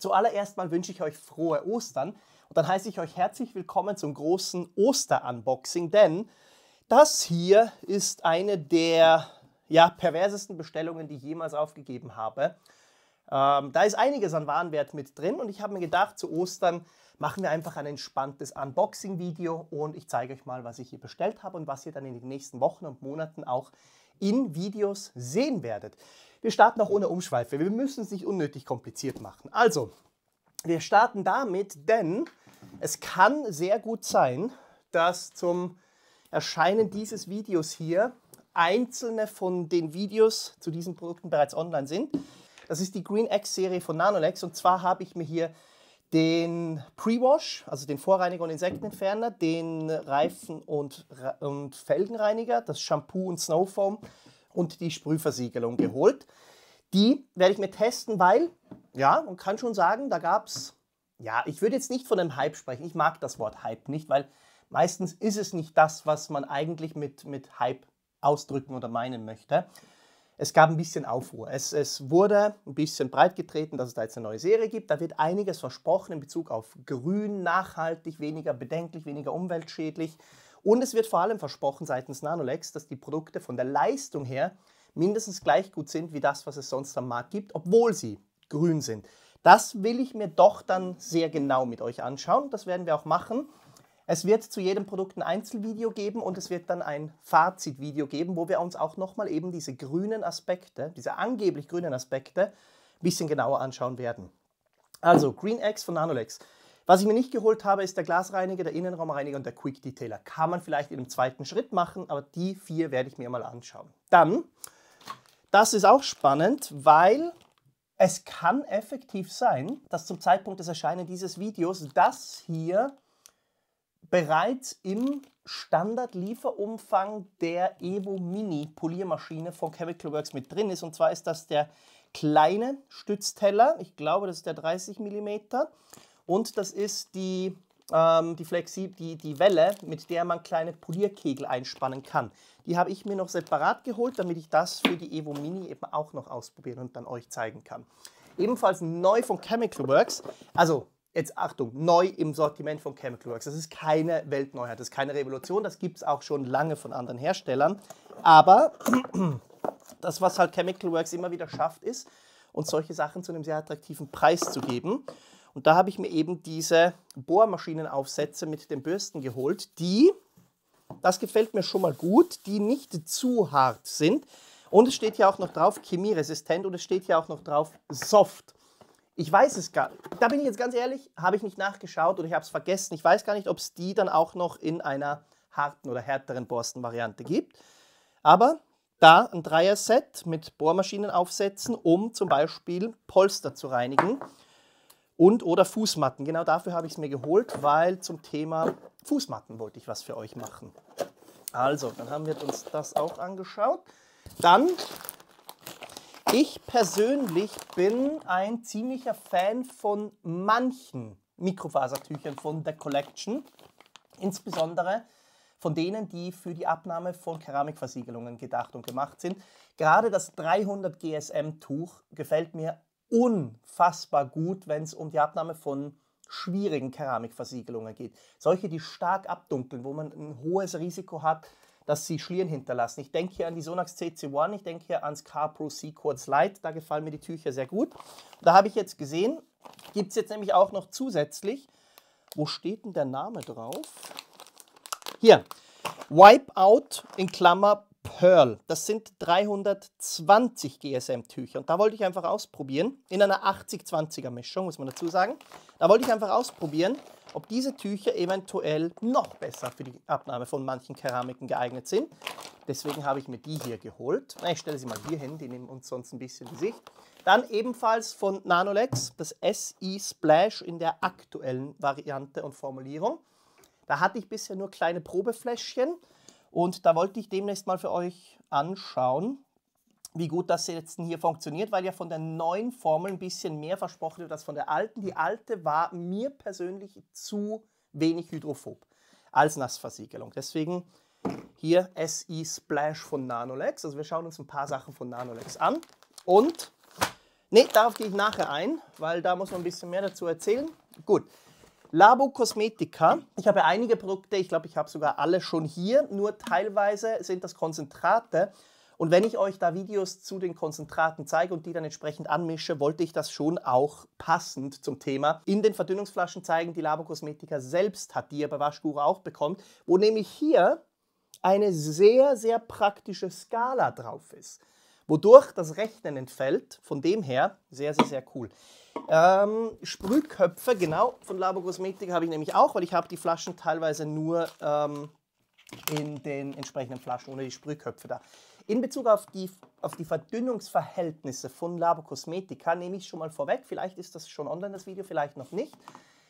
Zuallererst mal wünsche ich euch frohe Ostern und dann heiße ich euch herzlich willkommen zum großen Oster-Unboxing, denn das hier ist eine der ja, perversesten Bestellungen, die ich jemals aufgegeben habe. Ähm, da ist einiges an Warenwert mit drin und ich habe mir gedacht, zu Ostern machen wir einfach ein entspanntes Unboxing-Video und ich zeige euch mal, was ich hier bestellt habe und was ihr dann in den nächsten Wochen und Monaten auch in Videos sehen werdet. Wir starten auch ohne Umschweife. Wir müssen es nicht unnötig kompliziert machen. Also, wir starten damit, denn es kann sehr gut sein, dass zum Erscheinen dieses Videos hier einzelne von den Videos zu diesen Produkten bereits online sind. Das ist die Green X Serie von Nanolex und zwar habe ich mir hier den Pre-Wash, also den Vorreiniger und Insektenentferner, den Reifen- und, und Felgenreiniger, das Shampoo und Snowfoam und die Sprühversiegelung geholt. Die werde ich mir testen, weil, ja, man kann schon sagen, da gab es, ja, ich würde jetzt nicht von einem Hype sprechen. Ich mag das Wort Hype nicht, weil meistens ist es nicht das, was man eigentlich mit, mit Hype ausdrücken oder meinen möchte es gab ein bisschen Aufruhr. Es, es wurde ein bisschen breit getreten, dass es da jetzt eine neue Serie gibt. Da wird einiges versprochen in Bezug auf grün, nachhaltig, weniger bedenklich, weniger umweltschädlich. Und es wird vor allem versprochen seitens Nanolex, dass die Produkte von der Leistung her mindestens gleich gut sind wie das, was es sonst am Markt gibt, obwohl sie grün sind. Das will ich mir doch dann sehr genau mit euch anschauen. Das werden wir auch machen. Es wird zu jedem Produkt ein Einzelvideo geben und es wird dann ein Fazitvideo geben, wo wir uns auch nochmal eben diese grünen Aspekte, diese angeblich grünen Aspekte, ein bisschen genauer anschauen werden. Also Green X von Nanolex. Was ich mir nicht geholt habe, ist der Glasreiniger, der Innenraumreiniger und der Quick Detailer. Kann man vielleicht in einem zweiten Schritt machen, aber die vier werde ich mir mal anschauen. Dann, das ist auch spannend, weil es kann effektiv sein, dass zum Zeitpunkt des Erscheinen dieses Videos das hier bereits im Standardlieferumfang der Evo Mini Poliermaschine von Chemical Works mit drin ist. Und zwar ist das der kleine Stützteller, ich glaube, das ist der 30 mm. Und das ist die, ähm, die, Flexi die, die Welle, mit der man kleine Polierkegel einspannen kann. Die habe ich mir noch separat geholt, damit ich das für die Evo Mini eben auch noch ausprobieren und dann euch zeigen kann. Ebenfalls neu von Chemical Works, also jetzt Achtung, neu im Sortiment von Chemical Works. Das ist keine Weltneuheit, das ist keine Revolution, das gibt es auch schon lange von anderen Herstellern. Aber das, was halt Chemical Works immer wieder schafft, ist, uns solche Sachen zu einem sehr attraktiven Preis zu geben. Und da habe ich mir eben diese Bohrmaschinenaufsätze mit den Bürsten geholt, die, das gefällt mir schon mal gut, die nicht zu hart sind. Und es steht ja auch noch drauf chemieresistent und es steht ja auch noch drauf soft. Ich weiß es gar nicht. Da bin ich jetzt ganz ehrlich, habe ich nicht nachgeschaut oder ich habe es vergessen. Ich weiß gar nicht, ob es die dann auch noch in einer harten oder härteren Borstenvariante gibt. Aber da ein Dreier-Set mit Bohrmaschinen aufsetzen, um zum Beispiel Polster zu reinigen und oder Fußmatten. Genau dafür habe ich es mir geholt, weil zum Thema Fußmatten wollte ich was für euch machen. Also, dann haben wir uns das auch angeschaut. Dann ich persönlich bin ein ziemlicher Fan von manchen Mikrofasertüchern von der Collection, insbesondere von denen, die für die Abnahme von Keramikversiegelungen gedacht und gemacht sind. Gerade das 300 GSM-Tuch gefällt mir unfassbar gut, wenn es um die Abnahme von schwierigen Keramikversiegelungen geht. Solche, die stark abdunkeln, wo man ein hohes Risiko hat, dass sie Schlieren hinterlassen. Ich denke hier an die Sonax CC1, ich denke hier ans CarPro C Quartz Light, da gefallen mir die Tücher sehr gut. Da habe ich jetzt gesehen, gibt es jetzt nämlich auch noch zusätzlich, wo steht denn der Name drauf? Hier, Wipeout in Klammer Pearl. Das sind 320 GSM-Tücher. Und da wollte ich einfach ausprobieren, in einer 80-20er-Mischung, muss man dazu sagen. Da wollte ich einfach ausprobieren, ob diese Tücher eventuell noch besser für die Abnahme von manchen Keramiken geeignet sind. Deswegen habe ich mir die hier geholt. Ich stelle sie mal hier hin, die nehmen uns sonst ein bisschen die Sicht. Dann ebenfalls von Nanolex das SI Splash in der aktuellen Variante und Formulierung. Da hatte ich bisher nur kleine Probefläschchen und da wollte ich demnächst mal für euch anschauen, wie gut das jetzt hier funktioniert, weil ja von der neuen Formel ein bisschen mehr versprochen wird als von der alten. Die alte war mir persönlich zu wenig hydrophob als Nassversiegelung. Deswegen hier SI Splash von Nanolex. Also wir schauen uns ein paar Sachen von Nanolex an. Und, nee, darauf gehe ich nachher ein, weil da muss man ein bisschen mehr dazu erzählen. Gut, Labo Cosmetica. Ich habe einige Produkte, ich glaube, ich habe sogar alle schon hier, nur teilweise sind das Konzentrate. Und wenn ich euch da Videos zu den Konzentraten zeige und die dann entsprechend anmische, wollte ich das schon auch passend zum Thema in den Verdünnungsflaschen zeigen, die Labokosmetika selbst hat, die ihr bei Waschgura auch bekommt, wo nämlich hier eine sehr, sehr praktische Skala drauf ist, wodurch das Rechnen entfällt. Von dem her sehr, sehr, sehr cool. Ähm, Sprühköpfe, genau, von Labo Cosmetic habe ich nämlich auch, weil ich habe die Flaschen teilweise nur ähm, in den entsprechenden Flaschen ohne die Sprühköpfe da. In Bezug auf die, auf die Verdünnungsverhältnisse von Labo Cosmetica nehme ich schon mal vorweg. Vielleicht ist das schon online, das Video, vielleicht noch nicht.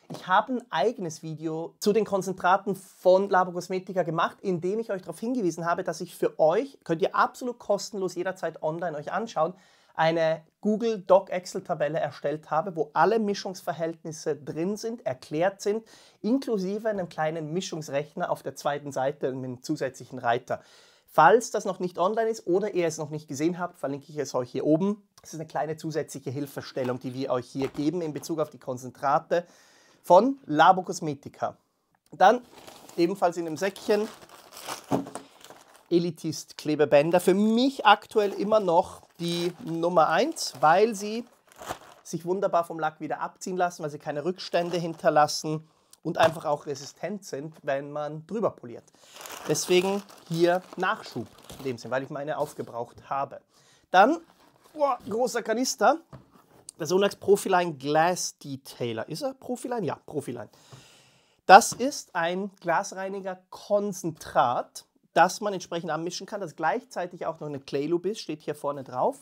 Ich habe ein eigenes Video zu den Konzentraten von Labo Cosmetica gemacht, in dem ich euch darauf hingewiesen habe, dass ich für euch, könnt ihr absolut kostenlos jederzeit online euch anschauen, eine Google Doc Excel Tabelle erstellt habe, wo alle Mischungsverhältnisse drin sind, erklärt sind, inklusive einem kleinen Mischungsrechner auf der zweiten Seite mit einem zusätzlichen Reiter. Falls das noch nicht online ist oder ihr es noch nicht gesehen habt, verlinke ich es euch hier oben. Es ist eine kleine zusätzliche Hilfestellung, die wir euch hier geben in Bezug auf die Konzentrate von Labo Cosmetica. Dann ebenfalls in dem Säckchen Elitist Klebebänder. Für mich aktuell immer noch die Nummer 1, weil sie sich wunderbar vom Lack wieder abziehen lassen, weil sie keine Rückstände hinterlassen und einfach auch resistent sind, wenn man drüber poliert. Deswegen hier Nachschub in dem Sinn, weil ich meine aufgebraucht habe. Dann, boah, großer Kanister, der Sonax Profiline Glass Detailer. Ist er Profiline? Ja, Profiline. Das ist ein Glasreiniger-Konzentrat, das man entsprechend anmischen kann, das gleichzeitig auch noch eine Clay Lube ist, steht hier vorne drauf.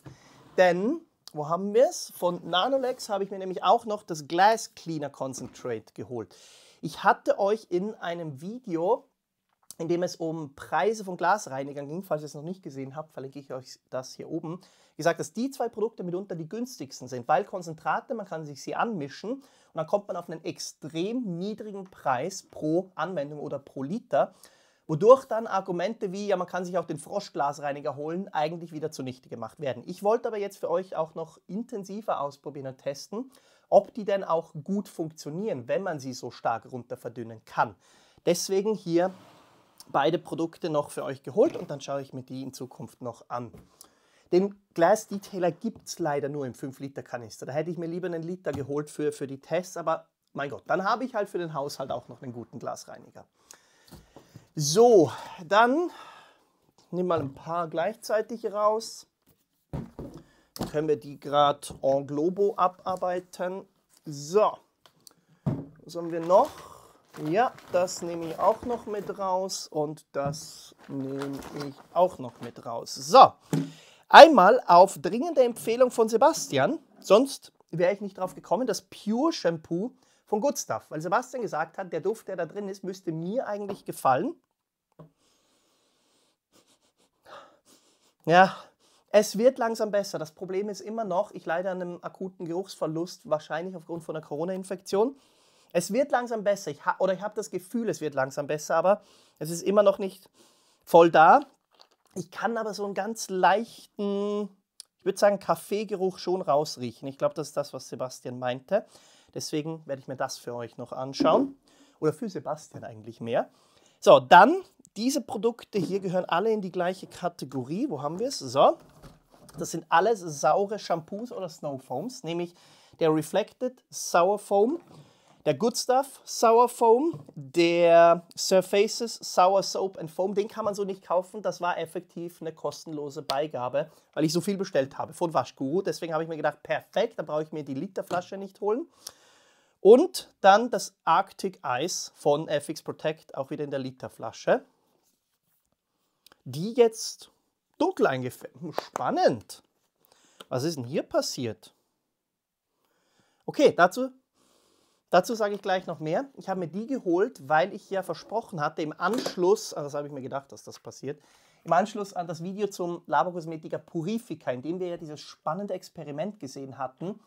Denn wo haben wir es? Von Nanolex habe ich mir nämlich auch noch das Glass Cleaner Concentrate geholt. Ich hatte euch in einem Video, in dem es um Preise von Glasreinigern ging, falls ihr es noch nicht gesehen habt, verlinke ich euch das hier oben, gesagt, dass die zwei Produkte mitunter die günstigsten sind, weil Konzentrate, man kann sich sie anmischen und dann kommt man auf einen extrem niedrigen Preis pro Anwendung oder pro Liter wodurch dann Argumente wie, ja, man kann sich auch den Froschglasreiniger holen, eigentlich wieder zunichte gemacht werden. Ich wollte aber jetzt für euch auch noch intensiver ausprobieren und testen, ob die denn auch gut funktionieren, wenn man sie so stark runter verdünnen kann. Deswegen hier beide Produkte noch für euch geholt und dann schaue ich mir die in Zukunft noch an. Den Glasdetailer gibt es leider nur im 5-Liter-Kanister. Da hätte ich mir lieber einen Liter geholt für, für die Tests, aber mein Gott, dann habe ich halt für den Haushalt auch noch einen guten Glasreiniger. So, dann nehmen wir ein paar gleichzeitig raus. Dann können wir die gerade en globo abarbeiten. So, was haben wir noch? Ja, das nehme ich auch noch mit raus und das nehme ich auch noch mit raus. So, einmal auf dringende Empfehlung von Sebastian, sonst wäre ich nicht drauf gekommen, das Pure Shampoo von Good Stuff, weil Sebastian gesagt hat, der Duft, der da drin ist, müsste mir eigentlich gefallen. Ja, es wird langsam besser. Das Problem ist immer noch, ich leide an einem akuten Geruchsverlust, wahrscheinlich aufgrund von einer Corona-Infektion. Es wird langsam besser, ich oder ich habe das Gefühl, es wird langsam besser, aber es ist immer noch nicht voll da. Ich kann aber so einen ganz leichten, ich würde sagen, Kaffeegeruch schon rausriechen. Ich glaube, das ist das, was Sebastian meinte. Deswegen werde ich mir das für euch noch anschauen. Oder für Sebastian eigentlich mehr. So, dann diese Produkte hier gehören alle in die gleiche Kategorie. Wo haben wir es? So, das sind alles saure Shampoos oder Snow Foams, nämlich der Reflected Sour Foam, der Good Stuff Sour Foam, der Surfaces Sour Soap and Foam. Den kann man so nicht kaufen. Das war effektiv eine kostenlose Beigabe, weil ich so viel bestellt habe von Waschguru. Deswegen habe ich mir gedacht, perfekt, da brauche ich mir die Literflasche nicht holen. Und dann das Arctic Ice von FX Protect, auch wieder in der Literflasche. Die jetzt dunkel eingefärbt. Hm, spannend. Was ist denn hier passiert? Okay, dazu, dazu sage ich gleich noch mehr. Ich habe mir die geholt, weil ich ja versprochen hatte, im Anschluss, also das habe ich mir gedacht, dass das passiert, im Anschluss an das Video zum Labokosmetiker Purifica, in dem wir ja dieses spannende Experiment gesehen hatten,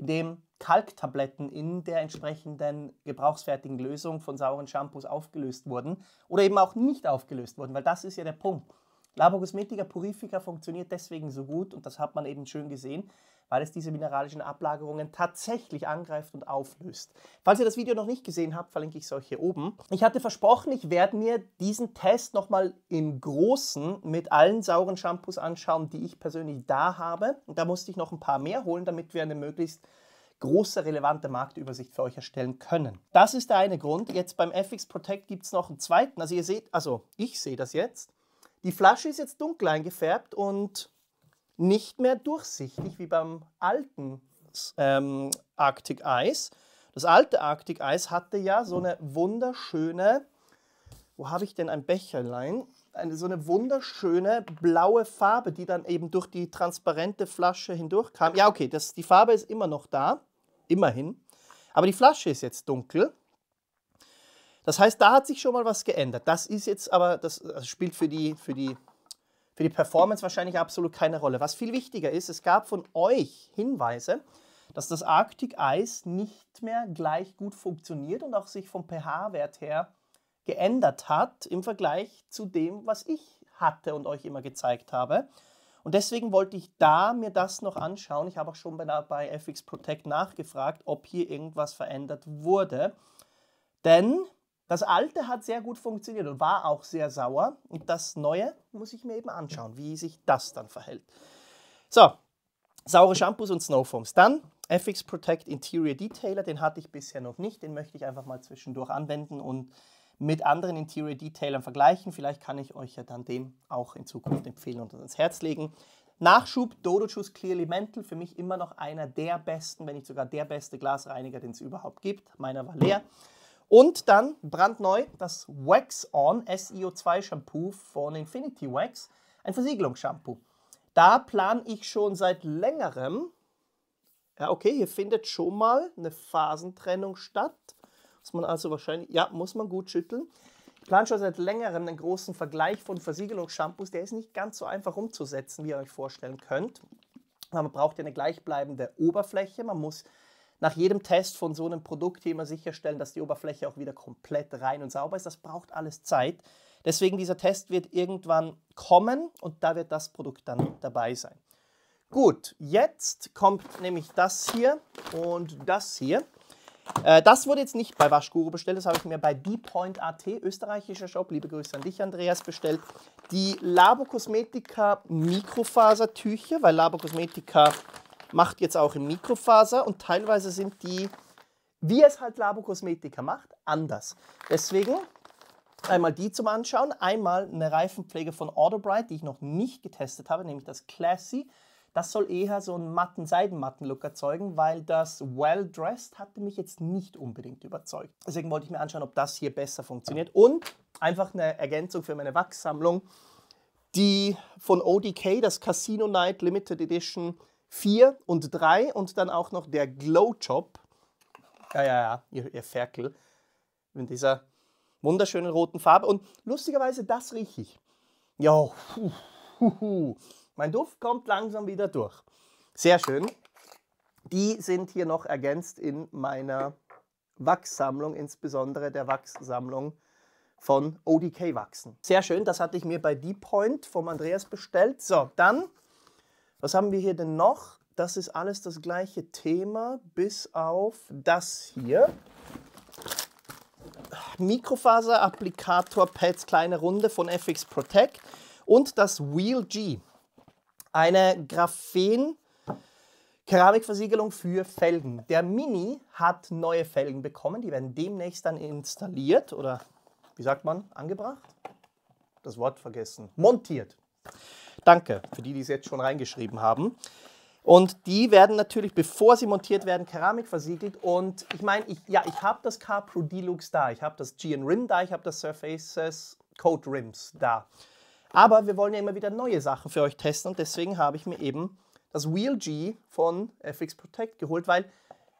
indem Kalktabletten in der entsprechenden gebrauchsfertigen Lösung von sauren Shampoos aufgelöst wurden oder eben auch nicht aufgelöst wurden, weil das ist ja der Punkt. Labocosmetica purifica funktioniert deswegen so gut und das hat man eben schön gesehen, weil es diese mineralischen Ablagerungen tatsächlich angreift und auflöst. Falls ihr das Video noch nicht gesehen habt, verlinke ich es euch hier oben. Ich hatte versprochen, ich werde mir diesen Test nochmal im Großen mit allen sauren Shampoos anschauen, die ich persönlich da habe. Und da musste ich noch ein paar mehr holen, damit wir eine möglichst große relevante Marktübersicht für euch erstellen können. Das ist der eine Grund. Jetzt beim FX Protect gibt es noch einen zweiten. Also ihr seht, also ich sehe das jetzt. Die Flasche ist jetzt dunkel eingefärbt und nicht mehr durchsichtig wie beim alten ähm, Arctic Eis. Das alte Arctic Eis hatte ja so eine wunderschöne, wo habe ich denn ein Becherlein? Eine, so eine wunderschöne blaue Farbe, die dann eben durch die transparente Flasche hindurch kam. Ja, okay, das, die Farbe ist immer noch da, immerhin. Aber die Flasche ist jetzt dunkel. Das heißt, da hat sich schon mal was geändert. Das ist jetzt aber, das, das spielt für die, für die für die Performance wahrscheinlich absolut keine Rolle. Was viel wichtiger ist, es gab von euch Hinweise, dass das Arktik-Eis nicht mehr gleich gut funktioniert und auch sich vom pH-Wert her geändert hat im Vergleich zu dem, was ich hatte und euch immer gezeigt habe. Und deswegen wollte ich da mir das noch anschauen. Ich habe auch schon bei, bei FX Protect nachgefragt, ob hier irgendwas verändert wurde. Denn das alte hat sehr gut funktioniert und war auch sehr sauer. Und das neue muss ich mir eben anschauen, wie sich das dann verhält. So, saure Shampoos und Snowfoams. Dann FX Protect Interior Detailer, den hatte ich bisher noch nicht. Den möchte ich einfach mal zwischendurch anwenden und mit anderen Interior Detailern vergleichen. Vielleicht kann ich euch ja dann den auch in Zukunft empfehlen und ans Herz legen. Nachschub Dodo Juice Clearly Mental, für mich immer noch einer der besten, wenn nicht sogar der beste Glasreiniger, den es überhaupt gibt. Meiner war leer. Und dann brandneu das Wax On SIO2 Shampoo von Infinity Wax, ein Versiegelungsshampoo. Da plane ich schon seit längerem. Ja, okay, hier findet schon mal eine Phasentrennung statt. Muss man also wahrscheinlich, ja, muss man gut schütteln. Ich plane schon seit längerem einen großen Vergleich von Versiegelungsshampoos. Der ist nicht ganz so einfach umzusetzen, wie ihr euch vorstellen könnt. Man braucht ja eine gleichbleibende Oberfläche. Man muss nach jedem Test von so einem Produkt hier immer sicherstellen, dass die Oberfläche auch wieder komplett rein und sauber ist. Das braucht alles Zeit. Deswegen dieser Test wird irgendwann kommen und da wird das Produkt dann dabei sein. Gut, jetzt kommt nämlich das hier und das hier. Äh, das wurde jetzt nicht bei Waschguru bestellt, das habe ich mir bei dpoint.at, österreichischer Shop, liebe Grüße an dich, Andreas, bestellt. Die Labo Cosmetica Mikrofasertücher, weil Labo Cosmetica macht jetzt auch in Mikrofaser und teilweise sind die, wie es halt Labo Kosmetika macht, anders. Deswegen einmal die zum Anschauen, einmal eine Reifenpflege von Autobright, die ich noch nicht getestet habe, nämlich das Classy. Das soll eher so einen matten Seidenmatten-Look erzeugen, weil das Well-Dressed hatte mich jetzt nicht unbedingt überzeugt. Deswegen wollte ich mir anschauen, ob das hier besser funktioniert. Und einfach eine Ergänzung für meine Wachssammlung, die von ODK, das Casino Night Limited Edition 4 und 3 und dann auch noch der Glowjob. Ja, ja, ja, ihr, ihr Ferkel. In dieser wunderschönen roten Farbe. Und lustigerweise, das rieche ich. Ja, mein Duft kommt langsam wieder durch. Sehr schön. Die sind hier noch ergänzt in meiner Wachssammlung, insbesondere der Wachssammlung von ODK-Wachsen. Sehr schön, das hatte ich mir bei Deep Point vom Andreas bestellt. So, dann was haben wir hier denn noch? Das ist alles das gleiche Thema, bis auf das hier. Mikrofaser-Applikator-Pads, kleine Runde von FX Protect und das Wheel G, eine Graphen- Keramikversiegelung für Felgen. Der Mini hat neue Felgen bekommen, die werden demnächst dann installiert oder wie sagt man, angebracht? Das Wort vergessen. Montiert. Danke für die, die es jetzt schon reingeschrieben haben. Und die werden natürlich, bevor sie montiert werden, Keramik versiegelt. Und ich meine, ich, ja, ich habe das CarPro Deluxe da, ich habe das GN Rim da, ich habe das Surfaces Coat Rims da. Aber wir wollen ja immer wieder neue Sachen für euch testen und deswegen habe ich mir eben das Wheel G von FX Protect geholt, weil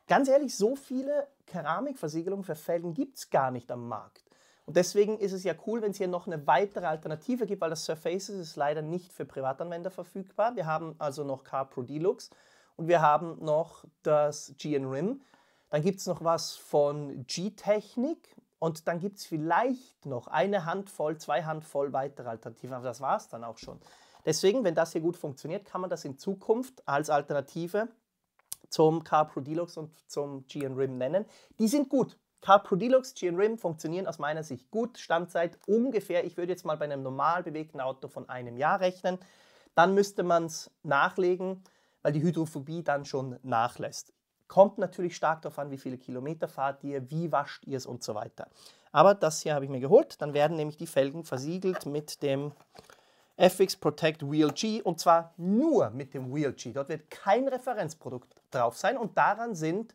ganz ehrlich, so viele Keramikversiegelungen für Felgen gibt es gar nicht am Markt. Und deswegen ist es ja cool, wenn es hier noch eine weitere Alternative gibt, weil das Surfaces ist leider nicht für Privatanwender verfügbar. Wir haben also noch CarPro Deluxe und wir haben noch das GNRIM. Dann gibt es noch was von G-Technik und dann gibt es vielleicht noch eine Handvoll, zwei Handvoll weitere Alternativen. Aber das war es dann auch schon. Deswegen, wenn das hier gut funktioniert, kann man das in Zukunft als Alternative zum CarPro Deluxe und zum GNRIM nennen. Die sind gut. Carpro Deluxe G Rim funktionieren aus meiner Sicht gut. Stand ungefähr, ich würde jetzt mal bei einem normal bewegten Auto von einem Jahr rechnen. Dann müsste man es nachlegen, weil die Hydrophobie dann schon nachlässt. Kommt natürlich stark darauf an, wie viele Kilometer fahrt ihr, wie wascht ihr es und so weiter. Aber das hier habe ich mir geholt. Dann werden nämlich die Felgen versiegelt mit dem FX Protect Wheel G und zwar nur mit dem Wheel G. Dort wird kein Referenzprodukt drauf sein und daran sind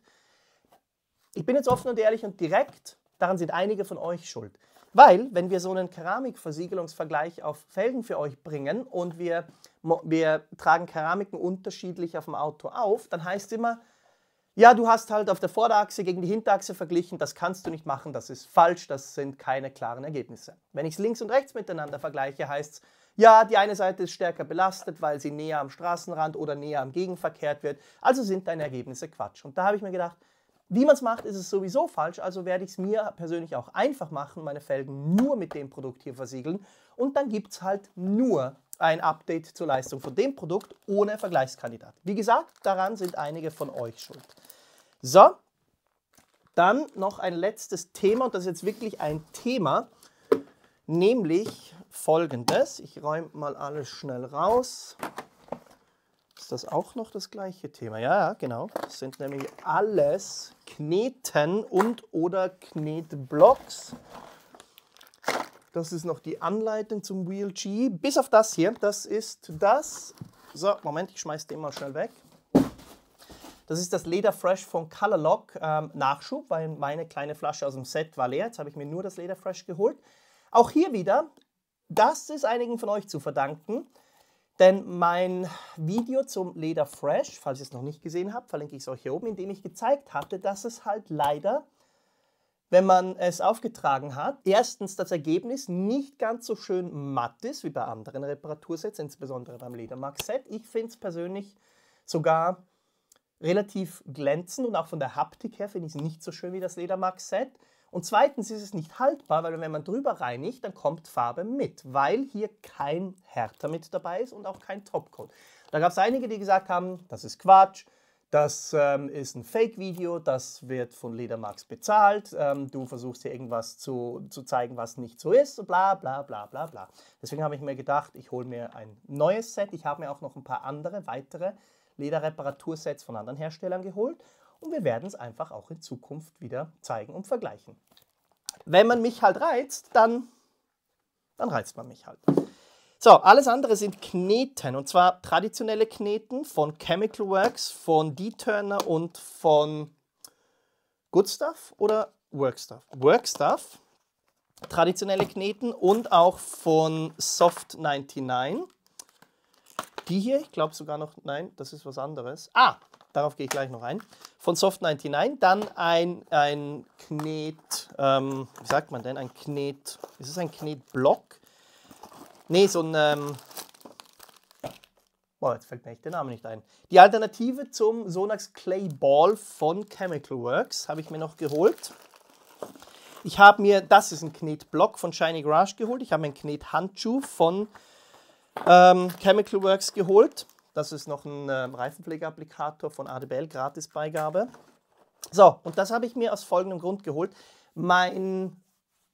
ich bin jetzt offen und ehrlich und direkt, daran sind einige von euch schuld. Weil, wenn wir so einen Keramikversiegelungsvergleich auf Felgen für euch bringen und wir, wir tragen Keramiken unterschiedlich auf dem Auto auf, dann heißt immer, ja, du hast halt auf der Vorderachse gegen die Hinterachse verglichen, das kannst du nicht machen, das ist falsch, das sind keine klaren Ergebnisse. Wenn ich es links und rechts miteinander vergleiche, heißt es, ja, die eine Seite ist stärker belastet, weil sie näher am Straßenrand oder näher am Gegenverkehr wird, also sind deine Ergebnisse Quatsch. Und da habe ich mir gedacht, wie man es macht, ist es sowieso falsch, also werde ich es mir persönlich auch einfach machen, meine Felgen nur mit dem Produkt hier versiegeln und dann gibt es halt nur ein Update zur Leistung von dem Produkt ohne Vergleichskandidat. Wie gesagt, daran sind einige von euch schuld. So, dann noch ein letztes Thema und das ist jetzt wirklich ein Thema, nämlich folgendes. Ich räume mal alles schnell raus ist das auch noch das gleiche Thema? Ja, genau. Das sind nämlich alles Kneten und oder Knetblocks. Das ist noch die Anleitung zum Wheel G. Bis auf das hier, das ist das. So, Moment, ich schmeiße den mal schnell weg. Das ist das Leder Fresh von Colorlock ähm, Nachschub, weil meine kleine Flasche aus dem Set war leer. Jetzt habe ich mir nur das Leder Fresh geholt. Auch hier wieder, das ist einigen von euch zu verdanken. Denn mein Video zum Leder Fresh, falls ihr es noch nicht gesehen habt, verlinke ich es euch hier oben, in dem ich gezeigt hatte, dass es halt leider, wenn man es aufgetragen hat, erstens das Ergebnis nicht ganz so schön matt ist wie bei anderen Reparatursets, insbesondere beim Ledermark-Set. Ich finde es persönlich sogar relativ glänzend und auch von der Haptik her finde ich es nicht so schön wie das Ledermark-Set. Und zweitens ist es nicht haltbar, weil wenn man drüber reinigt, dann kommt Farbe mit, weil hier kein Härter mit dabei ist und auch kein Topcoat. Da gab es einige, die gesagt haben, das ist Quatsch, das ähm, ist ein Fake-Video, das wird von Ledermax bezahlt, ähm, du versuchst hier irgendwas zu, zu zeigen, was nicht so ist, bla bla bla bla bla. Deswegen habe ich mir gedacht, ich hole mir ein neues Set. Ich habe mir auch noch ein paar andere, weitere Lederreparatursets von anderen Herstellern geholt und wir werden es einfach auch in Zukunft wieder zeigen und vergleichen. Wenn man mich halt reizt, dann, dann reizt man mich halt. So, alles andere sind Kneten und zwar traditionelle Kneten von Chemical Works, von D-Turner und von Good Stuff oder Workstuff. Workstuff, traditionelle Kneten und auch von Soft 99. Die hier, ich glaube sogar noch, nein, das ist was anderes. Ah, darauf gehe ich gleich noch ein, von Soft99. Dann ein, ein Knet, ähm, wie sagt man denn, ein Knet, ist es ein Knetblock? Nee, so ein, ähm, boah, jetzt fällt mir echt der Name nicht ein. Die Alternative zum Sonax Clay Ball von Chemical Works habe ich mir noch geholt. Ich habe mir, das ist ein Knetblock von Shiny Garage geholt. Ich habe mir einen Knethandschuh von ähm, Chemical Works geholt. Das ist noch ein äh, Reifenpflegeapplikator von ADBL, Gratisbeigabe. So, und das habe ich mir aus folgendem Grund geholt. Mein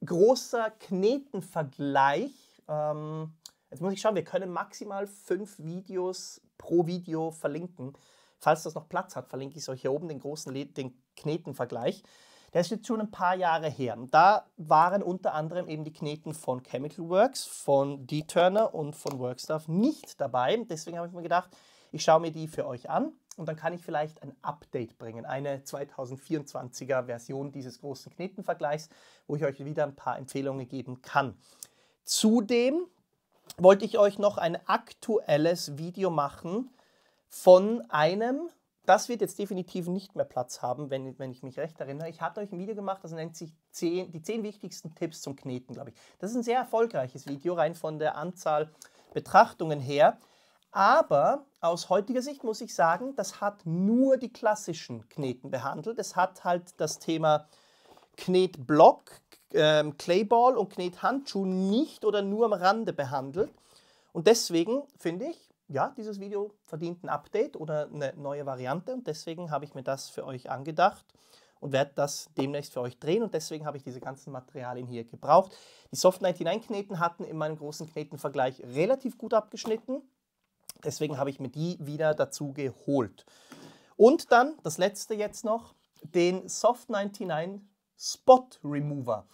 großer Knetenvergleich, ähm, jetzt muss ich schauen, wir können maximal fünf Videos pro Video verlinken. Falls das noch Platz hat, verlinke ich es euch hier oben, den großen Le den Knetenvergleich. Das ist jetzt schon ein paar Jahre her. Da waren unter anderem eben die Kneten von Chemical Works, von D-Turner und von Workstuff nicht dabei. Deswegen habe ich mir gedacht, ich schaue mir die für euch an und dann kann ich vielleicht ein Update bringen, eine 2024er Version dieses großen Knetenvergleichs, wo ich euch wieder ein paar Empfehlungen geben kann. Zudem wollte ich euch noch ein aktuelles Video machen von einem das wird jetzt definitiv nicht mehr Platz haben, wenn, wenn ich mich recht erinnere. Ich hatte euch ein Video gemacht, das nennt sich 10, die 10 wichtigsten Tipps zum Kneten, glaube ich. Das ist ein sehr erfolgreiches Video, rein von der Anzahl Betrachtungen her. Aber aus heutiger Sicht muss ich sagen, das hat nur die klassischen Kneten behandelt. Es hat halt das Thema Knetblock, ähm, Clayball und Knethandschuh nicht oder nur am Rande behandelt. Und deswegen finde ich, ja, dieses Video verdient ein Update oder eine neue Variante und deswegen habe ich mir das für euch angedacht und werde das demnächst für euch drehen und deswegen habe ich diese ganzen Materialien hier gebraucht. Die Soft 99 Kneten hatten in meinem großen Knetenvergleich relativ gut abgeschnitten, deswegen habe ich mir die wieder dazu geholt. Und dann das letzte jetzt noch, den Soft 99 Spot Remover.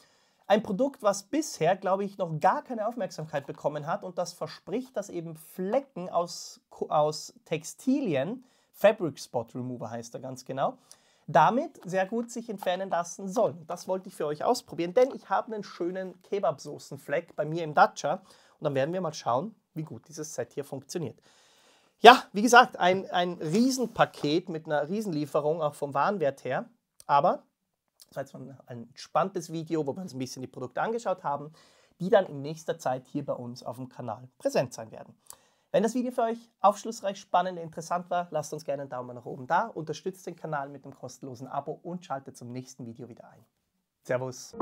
Ein Produkt, was bisher, glaube ich, noch gar keine Aufmerksamkeit bekommen hat und das verspricht, dass eben Flecken aus, aus Textilien, Fabric Spot Remover heißt er ganz genau, damit sehr gut sich entfernen lassen sollen. Das wollte ich für euch ausprobieren, denn ich habe einen schönen Kebabsoßenfleck bei mir im Dacia und dann werden wir mal schauen, wie gut dieses Set hier funktioniert. Ja, wie gesagt, ein, ein Riesenpaket mit einer Riesenlieferung, auch vom Warenwert her, aber das war jetzt mal ein entspanntes Video, wo wir uns ein bisschen die Produkte angeschaut haben, die dann in nächster Zeit hier bei uns auf dem Kanal präsent sein werden. Wenn das Video für euch aufschlussreich, spannend, interessant war, lasst uns gerne einen Daumen nach oben da, unterstützt den Kanal mit dem kostenlosen Abo und schaltet zum nächsten Video wieder ein. Servus!